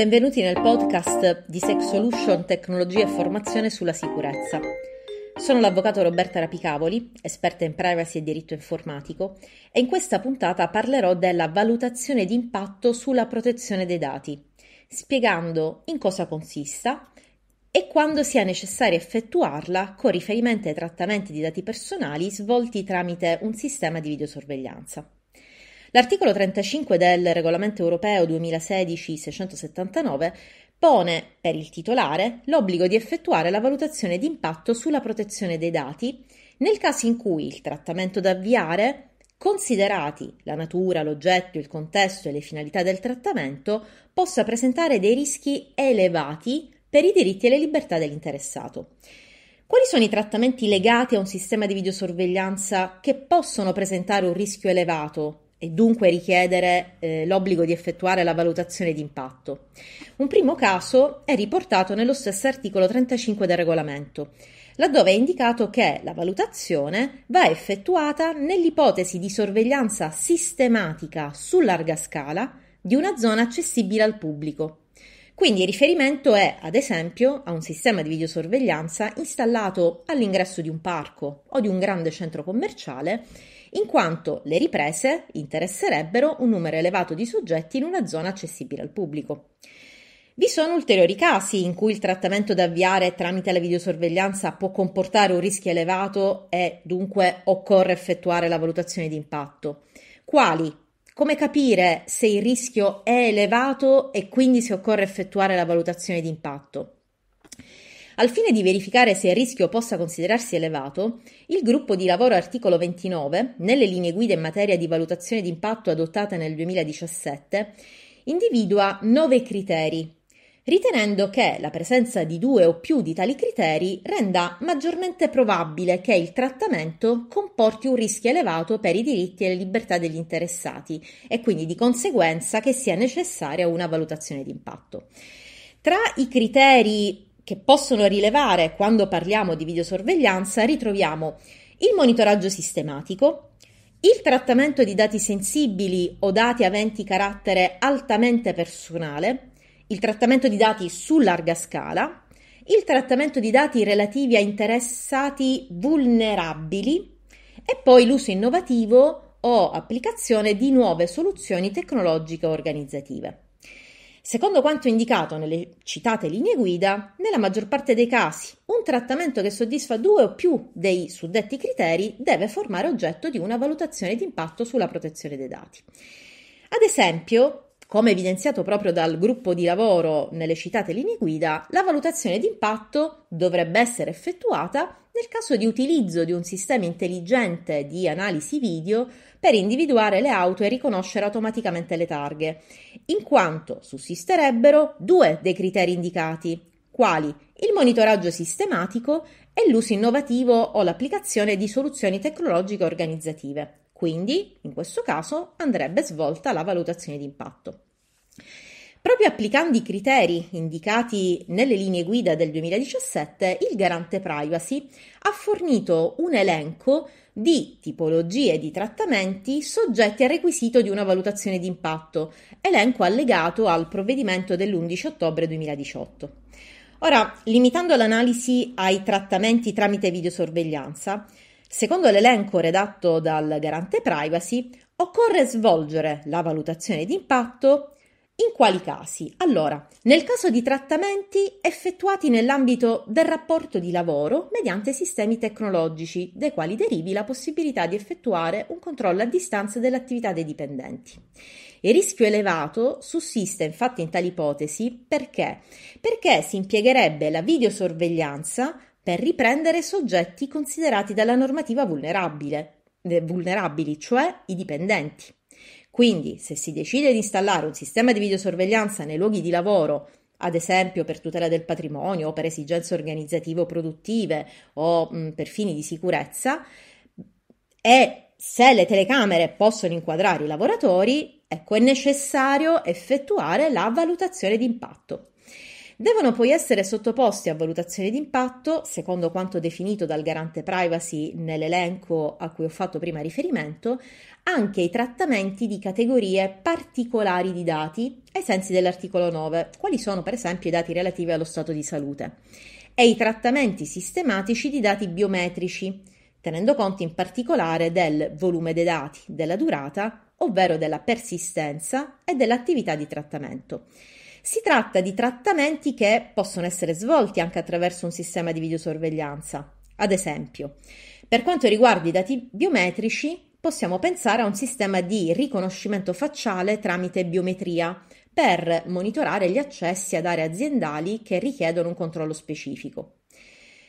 Benvenuti nel podcast di Sex Solution Tecnologia e Formazione sulla Sicurezza. Sono l'avvocato Roberta Rapicavoli, esperta in privacy e diritto informatico, e in questa puntata parlerò della valutazione di impatto sulla protezione dei dati, spiegando in cosa consista e quando sia necessario effettuarla con riferimento ai trattamenti di dati personali svolti tramite un sistema di videosorveglianza. L'articolo 35 del Regolamento europeo 2016-679 pone per il titolare l'obbligo di effettuare la valutazione di impatto sulla protezione dei dati nel caso in cui il trattamento da avviare considerati la natura, l'oggetto, il contesto e le finalità del trattamento, possa presentare dei rischi elevati per i diritti e le libertà dell'interessato. Quali sono i trattamenti legati a un sistema di videosorveglianza che possono presentare un rischio elevato e dunque richiedere eh, l'obbligo di effettuare la valutazione di impatto. Un primo caso è riportato nello stesso articolo 35 del regolamento, laddove è indicato che la valutazione va effettuata nell'ipotesi di sorveglianza sistematica su larga scala di una zona accessibile al pubblico. Quindi il riferimento è, ad esempio, a un sistema di videosorveglianza installato all'ingresso di un parco o di un grande centro commerciale in quanto le riprese interesserebbero un numero elevato di soggetti in una zona accessibile al pubblico. Vi sono ulteriori casi in cui il trattamento da avviare tramite la videosorveglianza può comportare un rischio elevato e dunque occorre effettuare la valutazione di impatto. Quali? Come capire se il rischio è elevato e quindi se occorre effettuare la valutazione di impatto? Al fine di verificare se il rischio possa considerarsi elevato, il gruppo di lavoro articolo 29, nelle linee guida in materia di valutazione d'impatto adottate nel 2017, individua nove criteri, ritenendo che la presenza di due o più di tali criteri renda maggiormente probabile che il trattamento comporti un rischio elevato per i diritti e le libertà degli interessati e quindi di conseguenza che sia necessaria una valutazione d'impatto. Tra i criteri che possono rilevare quando parliamo di videosorveglianza ritroviamo il monitoraggio sistematico, il trattamento di dati sensibili o dati aventi carattere altamente personale, il trattamento di dati su larga scala, il trattamento di dati relativi a interessati vulnerabili e poi l'uso innovativo o applicazione di nuove soluzioni tecnologiche organizzative. Secondo quanto indicato nelle citate linee guida, nella maggior parte dei casi un trattamento che soddisfa due o più dei suddetti criteri deve formare oggetto di una valutazione di impatto sulla protezione dei dati. Ad esempio, come evidenziato proprio dal gruppo di lavoro nelle citate linee guida, la valutazione di impatto dovrebbe essere effettuata nel caso di utilizzo di un sistema intelligente di analisi video per individuare le auto e riconoscere automaticamente le targhe, in quanto sussisterebbero due dei criteri indicati, quali il monitoraggio sistematico e l'uso innovativo o l'applicazione di soluzioni tecnologiche organizzative. Quindi, in questo caso, andrebbe svolta la valutazione di impatto. Proprio applicando i criteri indicati nelle linee guida del 2017, il garante privacy ha fornito un elenco di tipologie di trattamenti soggetti al requisito di una valutazione di impatto, elenco allegato al provvedimento dell'11 ottobre 2018. Ora, limitando l'analisi ai trattamenti tramite videosorveglianza, secondo l'elenco redatto dal garante privacy, occorre svolgere la valutazione di impatto in quali casi? Allora, nel caso di trattamenti effettuati nell'ambito del rapporto di lavoro mediante sistemi tecnologici, dai quali derivi la possibilità di effettuare un controllo a distanza dell'attività dei dipendenti. Il rischio elevato sussiste infatti in tale ipotesi perché? Perché si impiegherebbe la videosorveglianza per riprendere soggetti considerati dalla normativa eh, vulnerabili, cioè i dipendenti. Quindi, se si decide di installare un sistema di videosorveglianza nei luoghi di lavoro, ad esempio per tutela del patrimonio o per esigenze organizzative o produttive o mh, per fini di sicurezza, e se le telecamere possono inquadrare i lavoratori, ecco, è necessario effettuare la valutazione d'impatto, Devono poi essere sottoposti a valutazione d'impatto, secondo quanto definito dal garante privacy nell'elenco a cui ho fatto prima riferimento, anche i trattamenti di categorie particolari di dati ai sensi dell'articolo 9, quali sono per esempio i dati relativi allo stato di salute, e i trattamenti sistematici di dati biometrici, tenendo conto in particolare del volume dei dati, della durata, ovvero della persistenza e dell'attività di trattamento. Si tratta di trattamenti che possono essere svolti anche attraverso un sistema di videosorveglianza. Ad esempio, per quanto riguarda i dati biometrici, possiamo pensare a un sistema di riconoscimento facciale tramite biometria per monitorare gli accessi ad aree aziendali che richiedono un controllo specifico.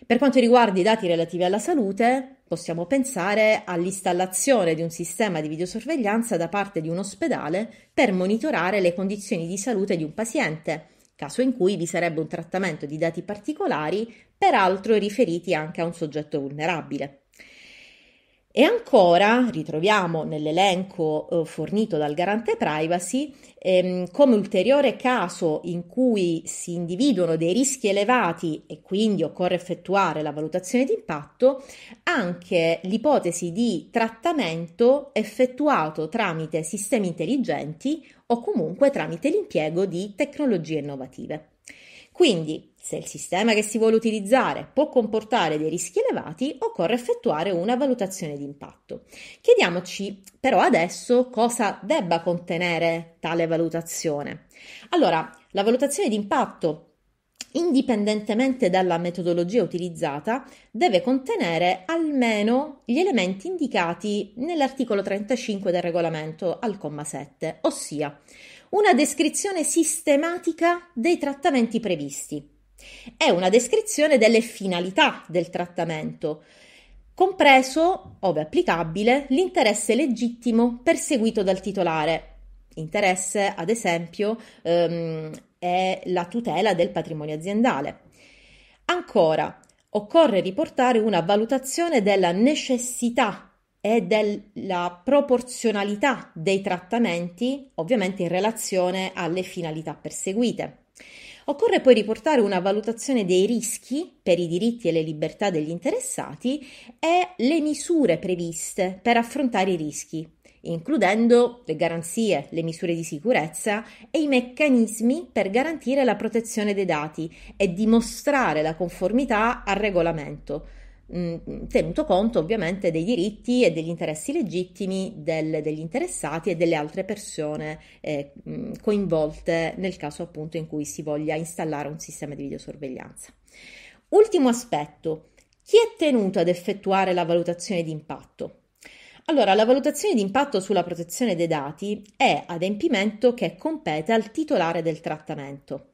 Per quanto riguarda i dati relativi alla salute, possiamo pensare all'installazione di un sistema di videosorveglianza da parte di un ospedale per monitorare le condizioni di salute di un paziente, caso in cui vi sarebbe un trattamento di dati particolari, peraltro riferiti anche a un soggetto vulnerabile. E ancora ritroviamo nell'elenco eh, fornito dal garante privacy ehm, come ulteriore caso in cui si individuano dei rischi elevati e quindi occorre effettuare la valutazione di impatto anche l'ipotesi di trattamento effettuato tramite sistemi intelligenti o comunque tramite l'impiego di tecnologie innovative. Quindi, se il sistema che si vuole utilizzare può comportare dei rischi elevati, occorre effettuare una valutazione di impatto. Chiediamoci però adesso cosa debba contenere tale valutazione. Allora, la valutazione di impatto indipendentemente dalla metodologia utilizzata, deve contenere almeno gli elementi indicati nell'articolo 35 del regolamento al comma 7, ossia una descrizione sistematica dei trattamenti previsti e una descrizione delle finalità del trattamento, compreso, ove applicabile, l'interesse legittimo perseguito dal titolare interesse, ad esempio, ehm, è la tutela del patrimonio aziendale. Ancora, occorre riportare una valutazione della necessità e della proporzionalità dei trattamenti, ovviamente in relazione alle finalità perseguite. Occorre poi riportare una valutazione dei rischi per i diritti e le libertà degli interessati e le misure previste per affrontare i rischi, includendo le garanzie, le misure di sicurezza e i meccanismi per garantire la protezione dei dati e dimostrare la conformità al regolamento, mm, tenuto conto ovviamente dei diritti e degli interessi legittimi del, degli interessati e delle altre persone eh, mm, coinvolte nel caso appunto in cui si voglia installare un sistema di videosorveglianza. Ultimo aspetto, chi è tenuto ad effettuare la valutazione di impatto? Allora, la valutazione di impatto sulla protezione dei dati è adempimento che compete al titolare del trattamento.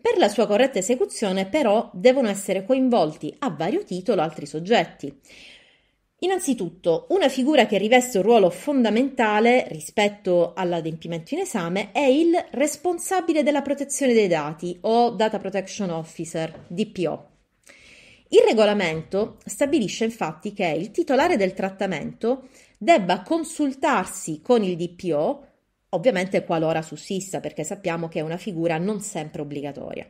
Per la sua corretta esecuzione, però, devono essere coinvolti a vario titolo altri soggetti. Innanzitutto, una figura che riveste un ruolo fondamentale rispetto all'adempimento in esame è il responsabile della protezione dei dati o Data Protection Officer, DPO. Il regolamento stabilisce infatti che il titolare del trattamento debba consultarsi con il DPO, ovviamente qualora sussista, perché sappiamo che è una figura non sempre obbligatoria.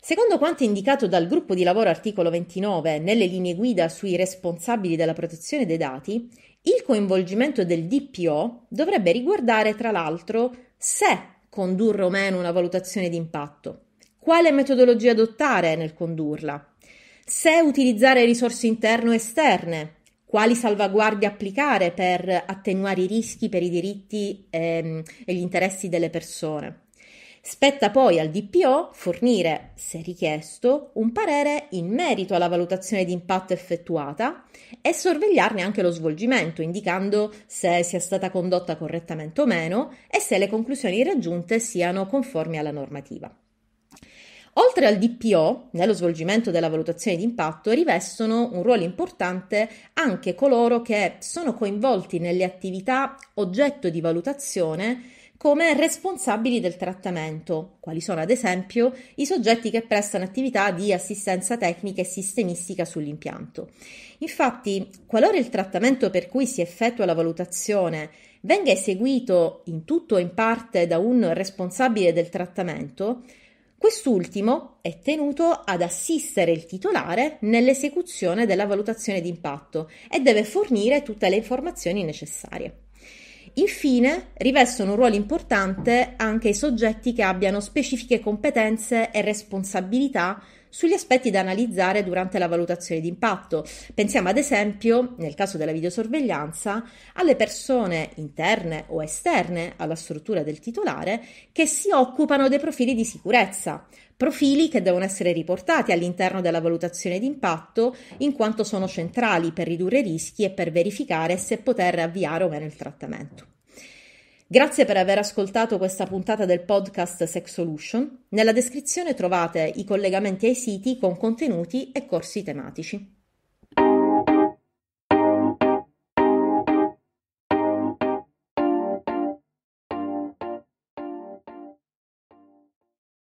Secondo quanto indicato dal gruppo di lavoro articolo 29 nelle linee guida sui responsabili della protezione dei dati, il coinvolgimento del DPO dovrebbe riguardare, tra l'altro, se condurre o meno una valutazione di impatto, quale metodologia adottare nel condurla, se utilizzare risorse interne o esterne, quali salvaguardie applicare per attenuare i rischi per i diritti ehm, e gli interessi delle persone. Spetta poi al DPO fornire, se richiesto, un parere in merito alla valutazione di impatto effettuata e sorvegliarne anche lo svolgimento, indicando se sia stata condotta correttamente o meno e se le conclusioni raggiunte siano conformi alla normativa. Oltre al DPO, nello svolgimento della valutazione di impatto, rivestono un ruolo importante anche coloro che sono coinvolti nelle attività oggetto di valutazione come responsabili del trattamento, quali sono ad esempio i soggetti che prestano attività di assistenza tecnica e sistemistica sull'impianto. Infatti, qualora il trattamento per cui si effettua la valutazione venga eseguito in tutto o in parte da un responsabile del trattamento, Quest'ultimo è tenuto ad assistere il titolare nell'esecuzione della valutazione d'impatto e deve fornire tutte le informazioni necessarie. Infine, rivestono un ruolo importante anche i soggetti che abbiano specifiche competenze e responsabilità sugli aspetti da analizzare durante la valutazione di impatto. Pensiamo ad esempio, nel caso della videosorveglianza, alle persone interne o esterne alla struttura del titolare che si occupano dei profili di sicurezza, profili che devono essere riportati all'interno della valutazione di impatto in quanto sono centrali per ridurre i rischi e per verificare se poter avviare o meno il trattamento. Grazie per aver ascoltato questa puntata del podcast Sex Solution. Nella descrizione trovate i collegamenti ai siti con contenuti e corsi tematici.